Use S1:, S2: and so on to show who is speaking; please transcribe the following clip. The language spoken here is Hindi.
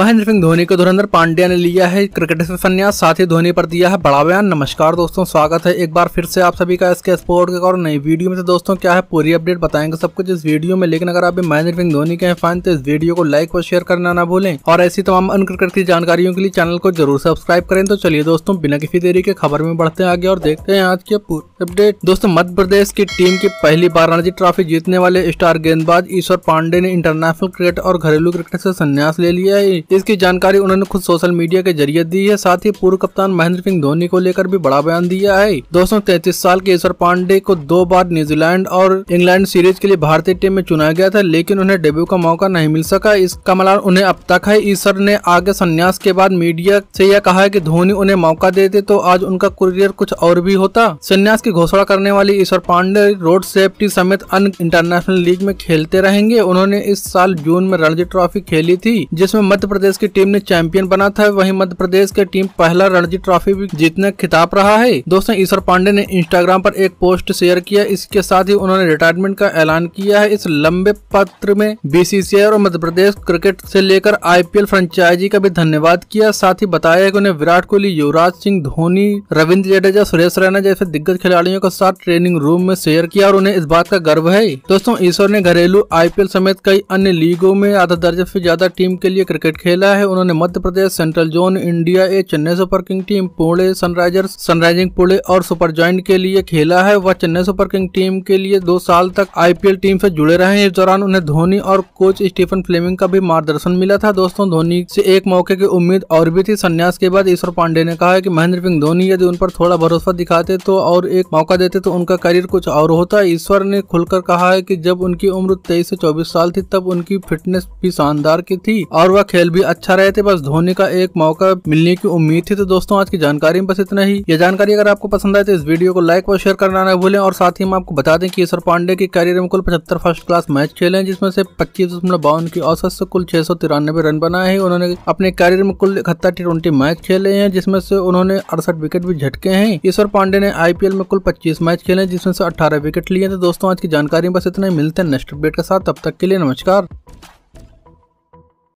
S1: महेंद्र सिंह धोनी को धुरंधर पांड्या ने लिया है क्रिकेट से संन्यास साथ ही धोनी पर दिया है बड़ा बयान नमस्कार दोस्तों स्वागत है एक बार फिर से आप सभी का इसके स्पोर्ट के और नई वीडियो में से तो दोस्तों क्या है पूरी अपडेट बताएंगे सब कुछ इस वीडियो में लेकिन अगर आप भी महेंद्र सिंह धोनी के फैन तो इस वीडियो को लाइक और शेयर करना ना भूलें और ऐसी तमाम अन क्रिकेट की जानकारियों के लिए चैनल को जरूर सब्सक्राइब करें तो चलिए दोस्तों बिना किसी देरी के खबर में बढ़ते हैं आगे और देखते हैं आज के पूरी अपडेट दोस्तों मध्य प्रदेश की टीम की पहली बार रणजी ट्रॉफी जीतने वाले स्टार गेंदबाज ईश्वर पांडे ने इंटरनेशनल क्रिकेट और घरेलू क्रिकेट से संन्यास ले लिया है इसकी जानकारी उन्होंने खुद सोशल मीडिया के जरिए दी है साथ ही पूर्व कप्तान महेंद्र सिंह धोनी को लेकर भी बड़ा बयान दिया है दो तैतीस साल के ईश्वर पांडे को दो बार न्यूजीलैंड और इंग्लैंड सीरीज के लिए भारतीय टीम में चुना गया था लेकिन उन्हें डेब्यू का मौका नहीं मिल सका इसका मलान उन्हें अब तक है ईश्वर ने आगे संन्यास के बाद मीडिया ऐसी यह कहा की धोनी उन्हें मौका देते तो आज उनका करियर कुछ और भी होता संन्यास की घोषणा करने वाली ईश्वर पांडे रोड सेफ्टी समेत अन्य इंटरनेशनल लीग में खेलते रहेंगे उन्होंने इस साल जून में रणजी ट्रॉफी खेली थी जिसमें मध्य प्रदेश की टीम ने चैंपियन बना था वहीं मध्य प्रदेश की टीम पहला रणजी ट्रॉफी भी जीतने खिताब रहा है दोस्तों ईश्वर पांडे ने इंस्टाग्राम पर एक पोस्ट शेयर किया इसके साथ ही उन्होंने रिटायरमेंट का ऐलान किया है इस लंबे पत्र में बीसीसीआई और मध्य प्रदेश क्रिकेट से लेकर आईपीएल फ्रेंचाइजी का भी धन्यवाद किया साथ ही बताया कि उन्हें विराट कोहली युवराज सिंह धोनी रविंद्र जडेजा सुरेश रैना जैसे दिग्गज खिलाड़ियों के साथ ट्रेनिंग रूम में शेयर किया और उन्हें इस बात का गर्व है दोस्तों ईश्वर ने घरेलू आईपीएल समेत कई अन्य लीगों में आधा दर्जन से ज्यादा टीम के लिए क्रिकेट क्रिकेट खेला है उन्होंने Madhya Pradesh Central Zone India A Chennai Super King team Pune Sunrisers Sunrising Pune और सुपर ज्वाइंट के लिए खेला है वह चेन्नई सुपर किंग टीम के लिए दो साल तक आईपीएल टीम से जुड़े रहे हैं इस दौरान उन्हें धोनी और कोच स्टीफन फ्लेमिंग का भी मार्गदर्शन मिला था दोस्तों धोनी से एक मौके की उम्मीद और भी थी संन्यास के बाद ईश्वर पांडे ने कहा है महेंद्र सिंह धोनी यदि उन पर थोड़ा भरोसा दिखाते तो और एक मौका देते तो उनका करियर कुछ और होता ईश्वर ने खुलकर कहा है की जब उनकी उम्र तेईस से चौबीस साल थी तब उनकी फिटनेस भी शानदार की थी और वह खेल खेल भी अच्छा रहे थे बस धोनी का एक मौका मिलने की उम्मीद थी तो दोस्तों आज की जानकारी में बस इतना ही ये जानकारी अगर आपको पसंद आए तो इस वीडियो को लाइक और शेयर करना ना भूलें और साथ ही हम आपको बता दें कि पांडे के कैरियर में कुल पचहत्तर फर्स्ट क्लास मैच खेले हैं जिसमें से पच्चीस दशमलव बावन की औसत से कुल छह सौ तिरानबे रन बनाए हैं उन्होंने अपने कैरियर में कुल इकहत्तर टी ट्वेंटी मैच खेले हैं जिसमें से उन्होंने अड़सठ विकेट भी झटके हैं ईश्वर पांडे ने आईपीएल में कुल पच्चीस मैच खेले जिसमें से अठारह विकेट लिए थे तो दोस्तों आज की जानकारी में बस इतना ही मिलते हैं नेक्स्ट अपडेट के साथ तब तक के लिए नमस्कार